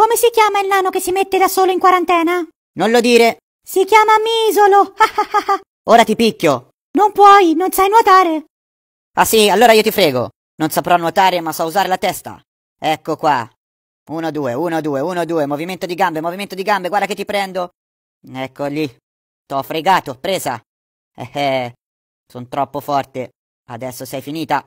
Come si chiama il nano che si mette da solo in quarantena? Non lo dire. Si chiama Misolo. Ora ti picchio. Non puoi, non sai nuotare. Ah sì, allora io ti frego. Non saprò nuotare, ma so usare la testa. Ecco qua. 1, 2, 1, 2, 1, 2. Movimento di gambe, movimento di gambe. Guarda che ti prendo. Ecco lì. T'ho fregato, presa. Eh eh. Sono troppo forte. Adesso sei finita.